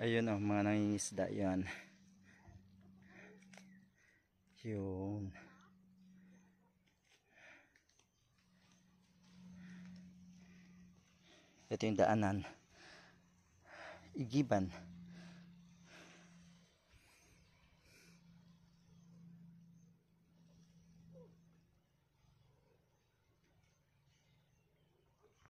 ayun oh, mga nangingisda yan yun ito yung daanan igiban